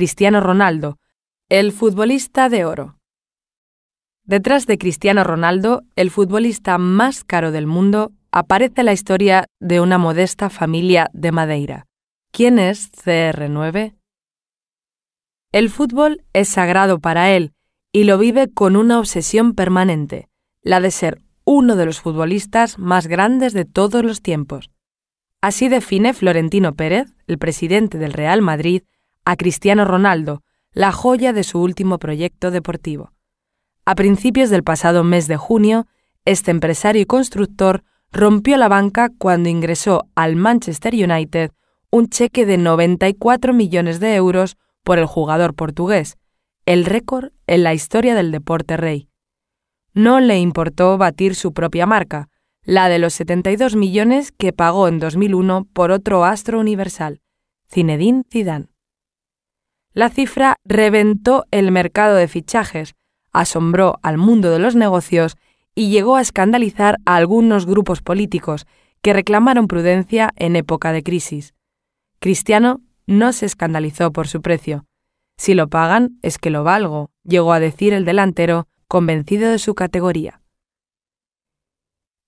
Cristiano Ronaldo, el futbolista de oro. Detrás de Cristiano Ronaldo, el futbolista más caro del mundo, aparece la historia de una modesta familia de Madeira. ¿Quién es CR9? El fútbol es sagrado para él y lo vive con una obsesión permanente, la de ser uno de los futbolistas más grandes de todos los tiempos. Así define Florentino Pérez, el presidente del Real Madrid, a Cristiano Ronaldo, la joya de su último proyecto deportivo. A principios del pasado mes de junio, este empresario y constructor rompió la banca cuando ingresó al Manchester United un cheque de 94 millones de euros por el jugador portugués, el récord en la historia del deporte rey. No le importó batir su propia marca, la de los 72 millones que pagó en 2001 por otro astro universal, Zinedine Zidane. La cifra reventó el mercado de fichajes, asombró al mundo de los negocios y llegó a escandalizar a algunos grupos políticos que reclamaron prudencia en época de crisis. Cristiano no se escandalizó por su precio. Si lo pagan, es que lo valgo, llegó a decir el delantero, convencido de su categoría.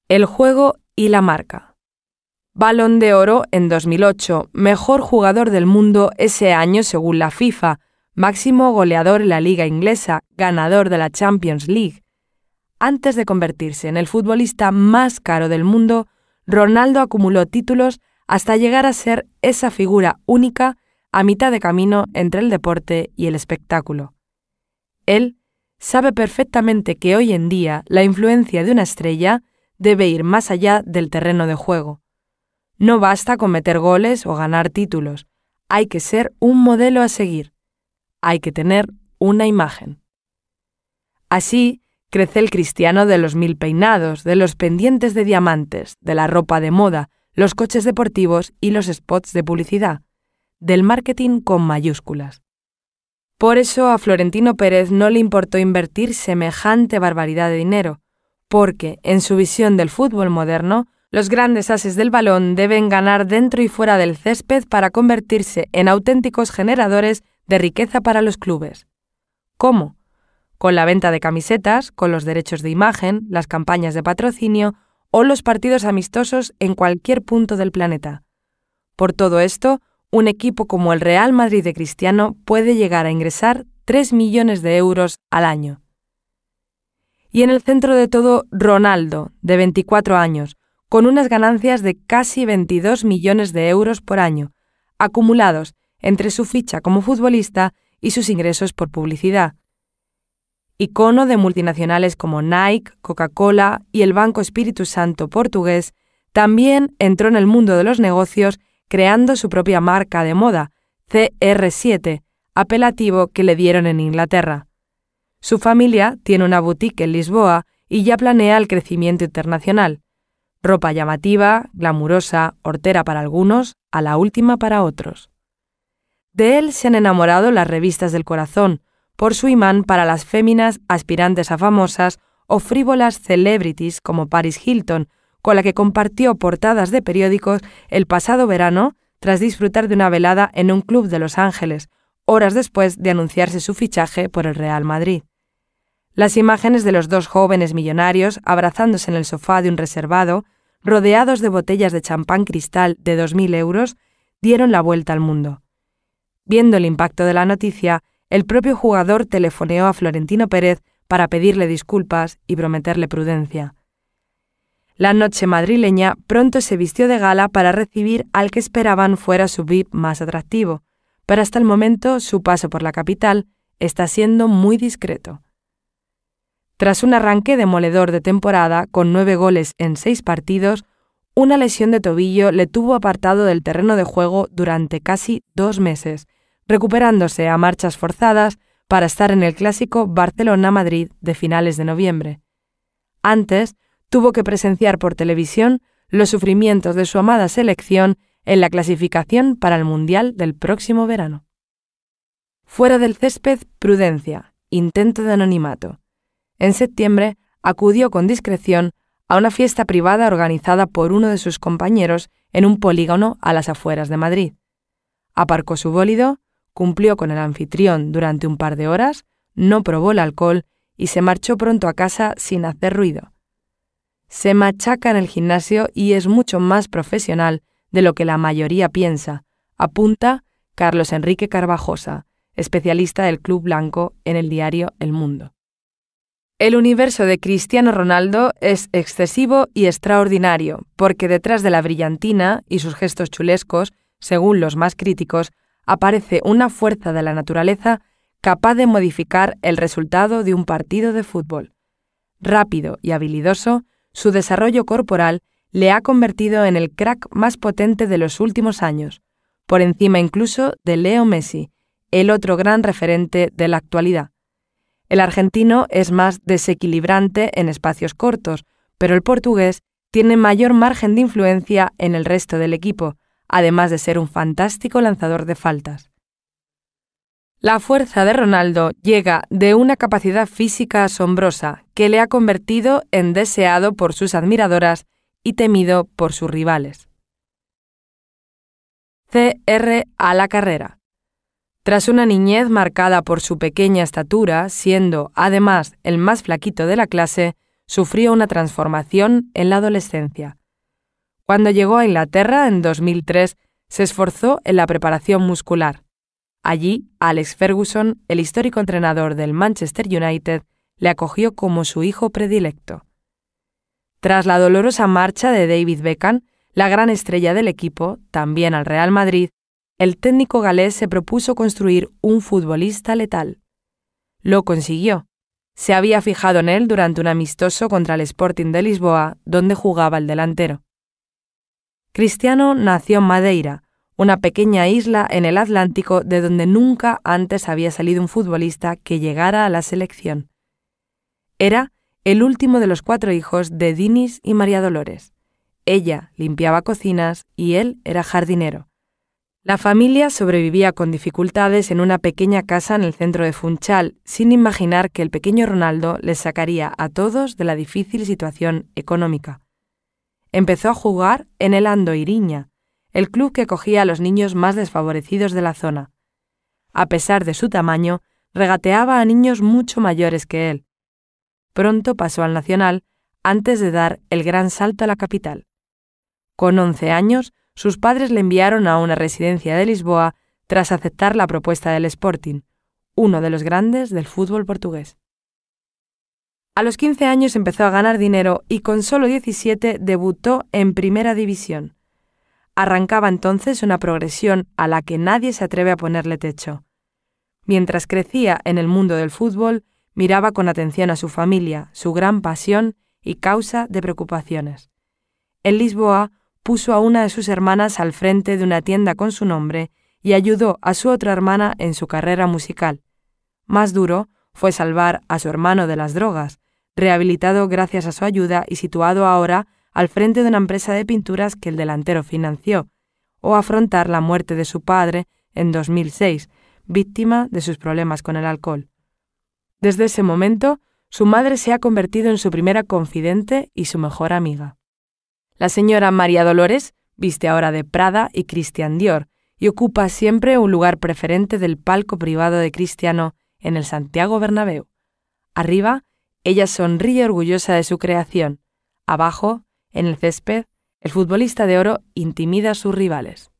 El juego y la marca. Balón de Oro en 2008, mejor jugador del mundo ese año según la FIFA, máximo goleador en la liga inglesa, ganador de la Champions League. Antes de convertirse en el futbolista más caro del mundo, Ronaldo acumuló títulos hasta llegar a ser esa figura única a mitad de camino entre el deporte y el espectáculo. Él sabe perfectamente que hoy en día la influencia de una estrella debe ir más allá del terreno de juego no basta con meter goles o ganar títulos, hay que ser un modelo a seguir, hay que tener una imagen. Así crece el cristiano de los mil peinados, de los pendientes de diamantes, de la ropa de moda, los coches deportivos y los spots de publicidad, del marketing con mayúsculas. Por eso a Florentino Pérez no le importó invertir semejante barbaridad de dinero, porque, en su visión del fútbol moderno, los grandes ases del balón deben ganar dentro y fuera del césped para convertirse en auténticos generadores de riqueza para los clubes. ¿Cómo? Con la venta de camisetas, con los derechos de imagen, las campañas de patrocinio o los partidos amistosos en cualquier punto del planeta. Por todo esto, un equipo como el Real Madrid de Cristiano puede llegar a ingresar 3 millones de euros al año. Y en el centro de todo, Ronaldo, de 24 años, con unas ganancias de casi 22 millones de euros por año, acumulados entre su ficha como futbolista y sus ingresos por publicidad. Icono de multinacionales como Nike, Coca-Cola y el Banco Espíritu Santo portugués, también entró en el mundo de los negocios creando su propia marca de moda, CR7, apelativo que le dieron en Inglaterra. Su familia tiene una boutique en Lisboa y ya planea el crecimiento internacional ropa llamativa, glamurosa, hortera para algunos, a la última para otros. De él se han enamorado las revistas del corazón, por su imán para las féminas aspirantes a famosas o frívolas celebrities como Paris Hilton, con la que compartió portadas de periódicos el pasado verano tras disfrutar de una velada en un club de Los Ángeles, horas después de anunciarse su fichaje por el Real Madrid. Las imágenes de los dos jóvenes millonarios abrazándose en el sofá de un reservado, rodeados de botellas de champán cristal de 2.000 euros, dieron la vuelta al mundo. Viendo el impacto de la noticia, el propio jugador telefoneó a Florentino Pérez para pedirle disculpas y prometerle prudencia. La noche madrileña pronto se vistió de gala para recibir al que esperaban fuera su VIP más atractivo, pero hasta el momento su paso por la capital está siendo muy discreto tras un arranque demoledor de temporada con nueve goles en seis partidos, una lesión de tobillo le tuvo apartado del terreno de juego durante casi dos meses, recuperándose a marchas forzadas para estar en el clásico Barcelona-Madrid de finales de noviembre. Antes, tuvo que presenciar por televisión los sufrimientos de su amada selección en la clasificación para el Mundial del próximo verano. Fuera del césped, prudencia, intento de anonimato, en septiembre acudió con discreción a una fiesta privada organizada por uno de sus compañeros en un polígono a las afueras de Madrid. Aparcó su bólido, cumplió con el anfitrión durante un par de horas, no probó el alcohol y se marchó pronto a casa sin hacer ruido. Se machaca en el gimnasio y es mucho más profesional de lo que la mayoría piensa, apunta Carlos Enrique Carvajosa, especialista del Club Blanco en el diario El Mundo. El universo de Cristiano Ronaldo es excesivo y extraordinario, porque detrás de la brillantina y sus gestos chulescos, según los más críticos, aparece una fuerza de la naturaleza capaz de modificar el resultado de un partido de fútbol. Rápido y habilidoso, su desarrollo corporal le ha convertido en el crack más potente de los últimos años, por encima incluso de Leo Messi, el otro gran referente de la actualidad. El argentino es más desequilibrante en espacios cortos, pero el portugués tiene mayor margen de influencia en el resto del equipo, además de ser un fantástico lanzador de faltas. La fuerza de Ronaldo llega de una capacidad física asombrosa que le ha convertido en deseado por sus admiradoras y temido por sus rivales. CR a la carrera. Tras una niñez marcada por su pequeña estatura, siendo, además, el más flaquito de la clase, sufrió una transformación en la adolescencia. Cuando llegó a Inglaterra en 2003, se esforzó en la preparación muscular. Allí, Alex Ferguson, el histórico entrenador del Manchester United, le acogió como su hijo predilecto. Tras la dolorosa marcha de David Beckham, la gran estrella del equipo, también al Real Madrid, el técnico galés se propuso construir un futbolista letal. Lo consiguió. Se había fijado en él durante un amistoso contra el Sporting de Lisboa, donde jugaba el delantero. Cristiano nació en Madeira, una pequeña isla en el Atlántico de donde nunca antes había salido un futbolista que llegara a la selección. Era el último de los cuatro hijos de Dinis y María Dolores. Ella limpiaba cocinas y él era jardinero. La familia sobrevivía con dificultades en una pequeña casa en el centro de Funchal, sin imaginar que el pequeño Ronaldo les sacaría a todos de la difícil situación económica. Empezó a jugar en el Ando Iriña, el club que cogía a los niños más desfavorecidos de la zona. A pesar de su tamaño, regateaba a niños mucho mayores que él. Pronto pasó al Nacional antes de dar el gran salto a la capital. Con once años, sus padres le enviaron a una residencia de Lisboa tras aceptar la propuesta del Sporting, uno de los grandes del fútbol portugués. A los 15 años empezó a ganar dinero y con solo 17 debutó en Primera División. Arrancaba entonces una progresión a la que nadie se atreve a ponerle techo. Mientras crecía en el mundo del fútbol, miraba con atención a su familia, su gran pasión y causa de preocupaciones. En Lisboa, puso a una de sus hermanas al frente de una tienda con su nombre y ayudó a su otra hermana en su carrera musical. Más duro fue salvar a su hermano de las drogas, rehabilitado gracias a su ayuda y situado ahora al frente de una empresa de pinturas que el delantero financió, o afrontar la muerte de su padre en 2006, víctima de sus problemas con el alcohol. Desde ese momento, su madre se ha convertido en su primera confidente y su mejor amiga. La señora María Dolores viste ahora de Prada y Christian Dior y ocupa siempre un lugar preferente del palco privado de Cristiano en el Santiago Bernabéu. Arriba, ella sonríe orgullosa de su creación. Abajo, en el césped, el futbolista de oro intimida a sus rivales.